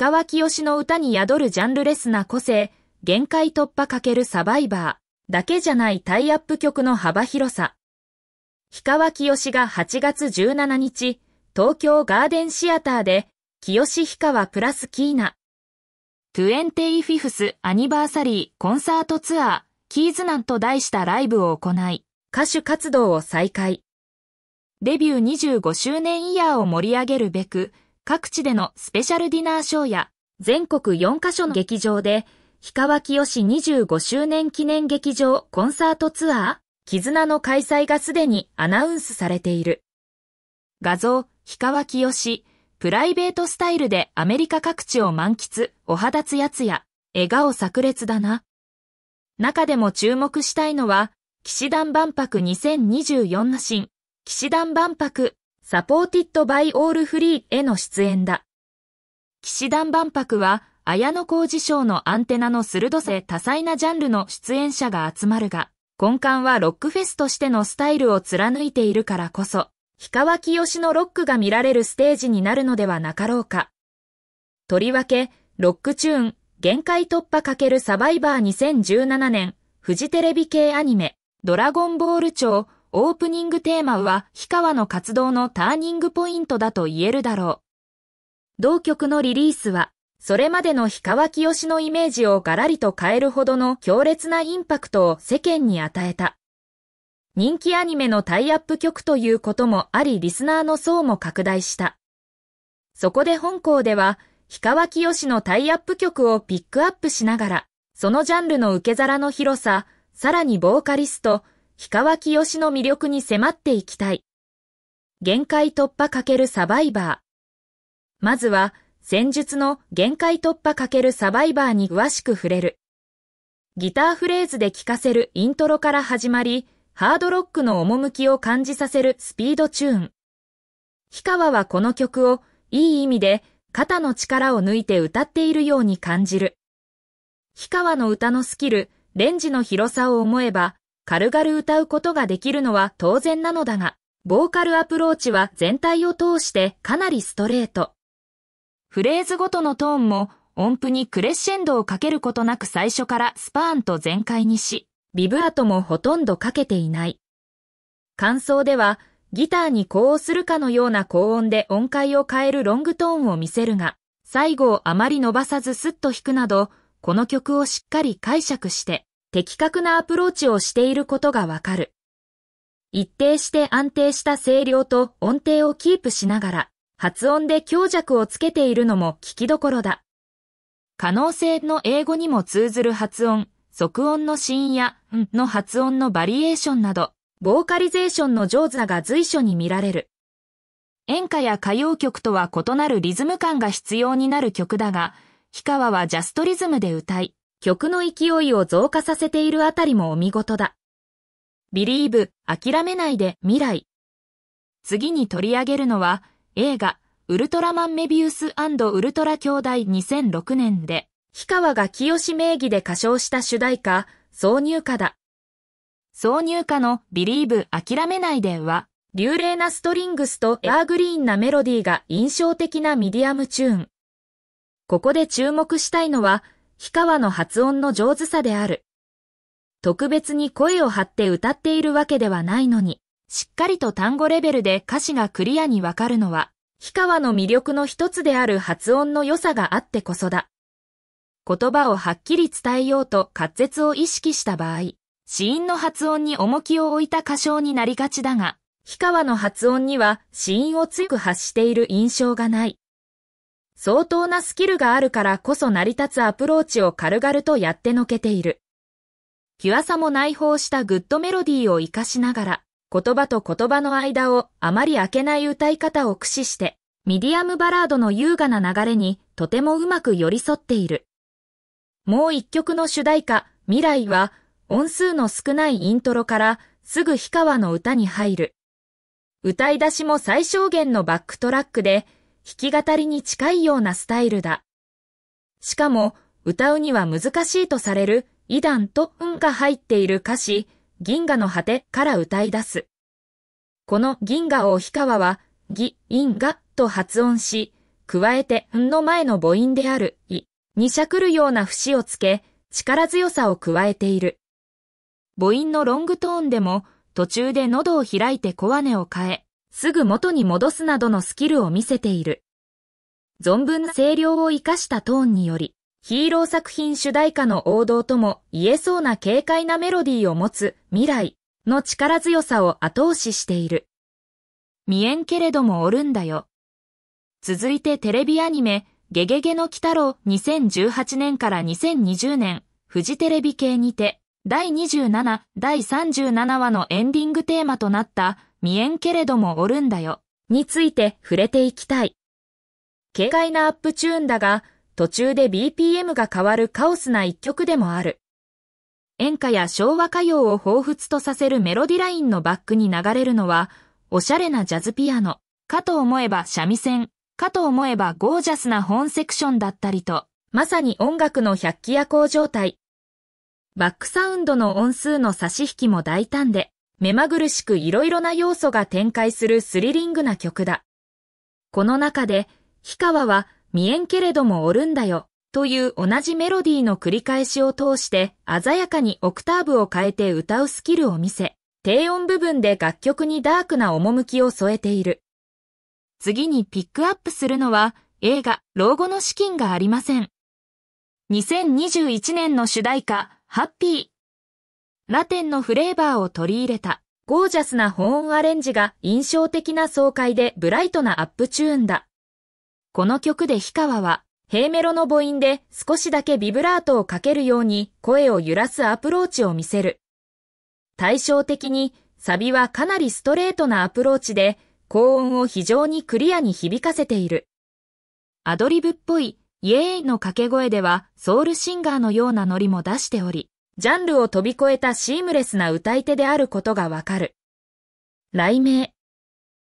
川清よの歌に宿るジャンルレスな個性、限界突破かけるサバイバーだけじゃないタイアップ曲の幅広さ。氷川清よが8月17日、東京ガーデンシアターで、清よ氷川プラスキーナ、25th アニバーサリーコンサートツアー、キーズナンと題したライブを行い、歌手活動を再開。デビュー25周年イヤーを盛り上げるべく、各地でのスペシャルディナーショーや、全国4カ所の劇場で、氷川きよし25周年記念劇場コンサートツアー、絆の開催がすでにアナウンスされている。画像、氷川きよし、プライベートスタイルでアメリカ各地を満喫、お肌つやつや、笑顔炸裂だな。中でも注目したいのは、騎士団万博2024の新、騎士団万博サポーティッドバイオールフリーへの出演だ。騎士団万博は、綾小路賞のアンテナの鋭せ多彩なジャンルの出演者が集まるが、根幹はロックフェスとしてのスタイルを貫いているからこそ、氷川きよしのロックが見られるステージになるのではなかろうか。とりわけ、ロックチューン、限界突破×サバイバー2017年、フジテレビ系アニメ、ドラゴンボール超、オープニングテーマは、氷川の活動のターニングポイントだと言えるだろう。同曲のリリースは、それまでの氷川清のイメージをガラリと変えるほどの強烈なインパクトを世間に与えた。人気アニメのタイアップ曲ということもありリスナーの層も拡大した。そこで本校では、氷川清のタイアップ曲をピックアップしながら、そのジャンルの受け皿の広さ、さらにボーカリスト、氷川きよしの魅力に迫っていきたい。限界突破×サバイバー。まずは、戦術の限界突破×サバイバーに詳しく触れる。ギターフレーズで聴かせるイントロから始まり、ハードロックの趣を感じさせるスピードチューン。氷川はこの曲を、いい意味で、肩の力を抜いて歌っているように感じる。氷川の歌のスキル、レンジの広さを思えば、軽々歌うことができるのは当然なのだが、ボーカルアプローチは全体を通してかなりストレート。フレーズごとのトーンも音符にクレッシェンドをかけることなく最初からスパーンと全開にし、ビブラートもほとんどかけていない。感想では、ギターに呼応するかのような高音で音階を変えるロングトーンを見せるが、最後をあまり伸ばさずスッと弾くなど、この曲をしっかり解釈して、的確なアプローチをしていることがわかる。一定して安定した声量と音程をキープしながら、発音で強弱をつけているのも聞きどころだ。可能性の英語にも通ずる発音、即音の子音や、んの発音のバリエーションなど、ボーカリゼーションの上手が随所に見られる。演歌や歌謡曲とは異なるリズム感が必要になる曲だが、氷川はジャストリズムで歌い、曲の勢いを増加させているあたりもお見事だ。Believe 諦めないで未来。次に取り上げるのは映画ウルトラマンメビウスウルトラ兄弟2006年で、氷川が清名義で歌唱した主題歌、挿入歌だ。挿入歌の Believe 諦めないでは、流麗なストリングスとエアーグリーンなメロディーが印象的なミディアムチューン。ここで注目したいのは、氷川の発音の上手さである。特別に声を張って歌っているわけではないのに、しっかりと単語レベルで歌詞がクリアにわかるのは、氷川の魅力の一つである発音の良さがあってこそだ。言葉をはっきり伝えようと滑舌を意識した場合、子音の発音に重きを置いた歌唱になりがちだが、氷川の発音には子音を強く発している印象がない。相当なスキルがあるからこそ成り立つアプローチを軽々とやってのけている。キュアさも内包したグッドメロディーを活かしながら、言葉と言葉の間をあまり開けない歌い方を駆使して、ミディアムバラードの優雅な流れにとてもうまく寄り添っている。もう一曲の主題歌、未来は、音数の少ないイントロからすぐ氷川の歌に入る。歌い出しも最小限のバックトラックで、弾き語りに近いようなスタイルだ。しかも、歌うには難しいとされる、イダンと運が入っている歌詞、銀河の果てから歌い出す。この銀河を氷川は、ギ、インガと発音し、加えて、んの前の母音である、い、にしゃくるような節をつけ、力強さを加えている。母音のロングトーンでも、途中で喉を開いて小羽を変え、すぐ元に戻すなどのスキルを見せている。存分な声量を活かしたトーンにより、ヒーロー作品主題歌の王道とも言えそうな軽快なメロディーを持つ未来の力強さを後押ししている。見えんけれどもおるんだよ。続いてテレビアニメ、ゲゲゲの鬼太郎2018年から2020年、フジテレビ系にて、第27、第37話のエンディングテーマとなった、見えんけれどもおるんだよ、について触れていきたい。軽快なアップチューンだが、途中で BPM が変わるカオスな一曲でもある。演歌や昭和歌謡を彷彿とさせるメロディラインのバックに流れるのは、おしゃれなジャズピアノ、かと思えば三味線、かと思えばゴージャスな本セクションだったりと、まさに音楽の百鬼夜行状態。バックサウンドの音数の差し引きも大胆で、目まぐるしくいろいろな要素が展開するスリリングな曲だ。この中で、氷川は見えんけれどもおるんだよという同じメロディーの繰り返しを通して鮮やかにオクターブを変えて歌うスキルを見せ、低音部分で楽曲にダークな趣を添えている。次にピックアップするのは映画老後の資金がありません。2021年の主題歌ハッピー。ラテンのフレーバーを取り入れた、ゴージャスな保温アレンジが印象的な爽快でブライトなアップチューンだ。この曲で氷川は、ヘーメロの母音で少しだけビブラートをかけるように声を揺らすアプローチを見せる。対照的に、サビはかなりストレートなアプローチで、高音を非常にクリアに響かせている。アドリブっぽい、イエーイの掛け声ではソウルシンガーのようなノリも出しており、ジャンルを飛び越えたシームレスな歌い手であることがわかる。雷鳴